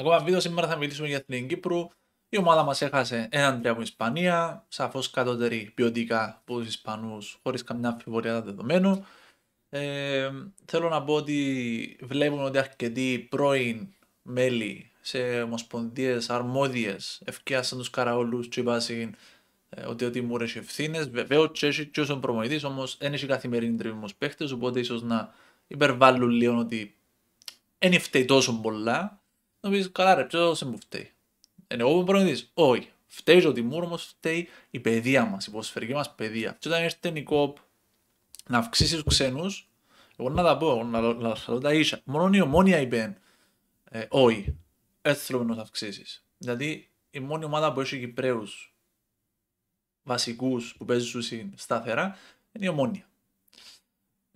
Ακόμα βίντεο σήμερα θα μιλήσουμε για την Κύπρου. Η ομάδα μας έχασε έναν τρία από την Ισπανία. Σαφώς κατώτερη ποιοτικά από τους Ισπανούς, χωρίς καμιά αμφιβολία δεδομένου. Ε, θέλω να πω ότι βλέπουμε ότι αρκετοί πρώην μέλη σε ομοσπονδίες αρμόδιες ευκαιάσαν τους καραόλους του Ιμπάσιν ε, ότι ο Τιμούρ έχει ευθύνες. Βεβαίως, τσέσαι και ο προμηθευτή, όμως δεν έχει καθημερινή τριβή παίχτε, οπότε ίσως να υπερβάλλουν λίγο ότι δεν φταίει τόσο πολλά να καλά ρε ποιος σε μου φταίει. Ενώ εγώ που προγνωρίζεις. Όχι. Φταίει ο Τιμούρ όμως φταίει η παιδεία μας, η ποσφαιρική μας παιδεία. Και όταν έρθει η κόπ να αυξήσει τους ξένους, εγώ να τα πω, να, να, να τα ίσα. Μόνο η ομόνια είπε ε, όχι. Έτσι θέλουμε να αυξήσεις. Δηλαδή η μόνη ομάδα που έχει Κυπρέους βασικούς που παίζουν σταθερά είναι η ομόνια.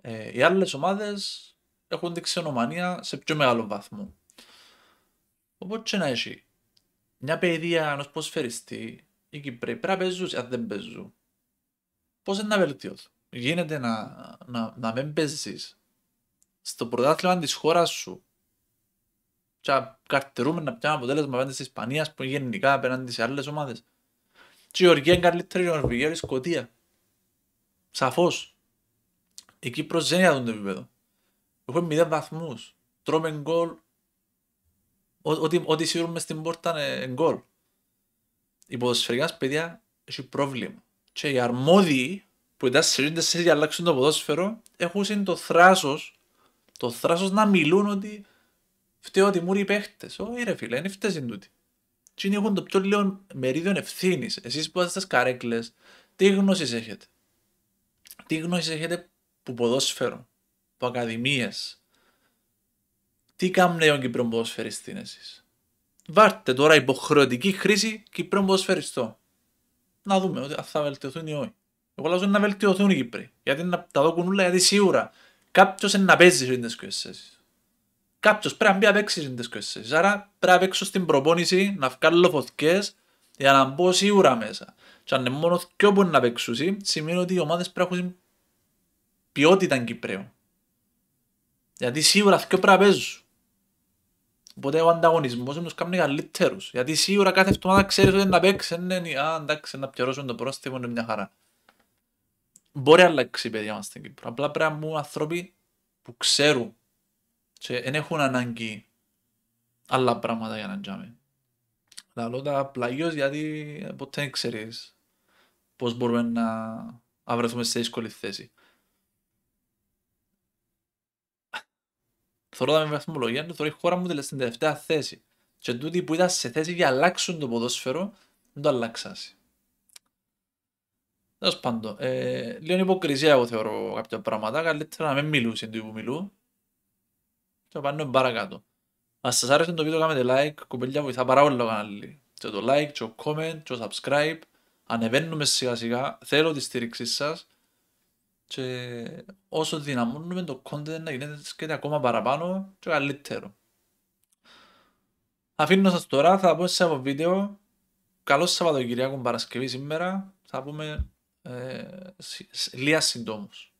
Ε, οι άλλες ομάδες έχουν δείξει ξενομανία σε πιο μεγάλο βαθμό. Οπότε και να έχει μια παιδεία ενός ποσφαιριστή, η Κυπρέοι πρέπει να παίζουν, αν δεν παίζουν. Πώς είναι να βελτιωθούν. Γίνεται να, να, να μην παίζεις στο πρωτάθλημα της χώρας σου και να καρτερούμε να πιάνουμε αποτέλεσμα απέναντι της Ισπανίας που είναι γενικά απέναντι σε άλλες ομάδες. Και η Οργία είναι καλύτερη, η Νορβηγία η Σκωτία. Σαφώς. Η Κύπρος δεν είναι το επίπεδο. Έχουμε 0 βαθμούς. Τρώμε γκολ Ό,τι, ό,τι σίγουρο στην πόρτα είναι γκολ. Η ποδοσφαιριά παιδιά έχει πρόβλημα. Και οι αρμόδιοι που ήταν σε για αλλάξουν το ποδόσφαιρο έχουν το θράσος, το θράσος να μιλούν ότι φταίω ότι μου οι παίχτες. Όχι ρε φίλε, είναι φταίς είναι τούτοι. Και είναι έχουν το πιο λίγο μερίδιο ευθύνης. Εσείς που είστε καρέκλες, τι γνώσεις έχετε. Τι γνώσεις έχετε που ποδόσφαιρο, που ακαδημίες, τι κάνουν οι Κυπρών στην εσείς. Βάρτε τώρα υποχρεωτική χρήση Κυπρών ποδοσφαιριστών. Να δούμε ότι θα βελτιωθούν ή όχι. Εγώ λέω να βελτιωθούν οι Κύπροι. Γιατί να τα δω κουνούλα, γιατί σίγουρα κάποιος είναι να παίζει στις κοεσέσει. Κάποιος πρέπει να μπει να παίξει στην κοεσέσει. Άρα πρέπει να παίξω στην προπόνηση, να βγάλω φωτιές για να μπω σίγουρα μέσα. Και αν είναι μόνος πιο μπορεί να παίξουν, σημαίνει ότι οι ομάδες πρέπει να έχουν ποιότητα Κυπρέων. Γιατί σίγουρα πιο πρέπει να παίζουν. Οπότε ο ανταγωνισμός του κάνει καλύτερους. Γιατί σίγουρα κάθε εβδομάδα ξέρεις ότι να παίξεις. Ναι, ναι, α, εντάξει, να πιερώσουμε το πρόστιμο είναι μια χαρά. Μπορεί να αλλάξει η παιδιά μας στην Κύπρο. Απλά πρέπει να μπουν άνθρωποι που ξέρουν και δεν έχουν ανάγκη άλλα πράγματα για να τζάμε. λέω τα πλαγίω γιατί ποτέ δεν ξέρεις πώς μπορούμε να βρεθούμε σε δύσκολη θέση. Θεωρώ με βαθμολογία του, θεωρώ η χώρα μου δηλαδή, στην τελευταία θέση. Και τούτοι που ήταν σε θέση για να αλλάξουν το ποδόσφαιρο, δεν το αλλάξασαι. Τέλος πάντων, ε, λίγο υποκρισία εγώ θεωρώ κάποια πράγματα. Καλύτερα να μην μιλούσε του που μιλούν Και πάνε παρακάτω. Αν σας άρεσε το βίντεο κάνετε like, Κουμπελιά βοηθά πάρα πολύ το κανάλι. Και το like, και το comment, και το subscribe. Ανεβαίνουμε σιγά σιγά. Θέλω τη στήριξή σας και όσο δυναμώνουμε το content να γίνεται ακόμα παραπάνω και καλύτερο. Αφήνω σας τώρα, θα πω σε ένα βίντεο. Καλό Σαββατοκυριακό Παρασκευή σήμερα. Θα πούμε ε, λίγα συντόμως.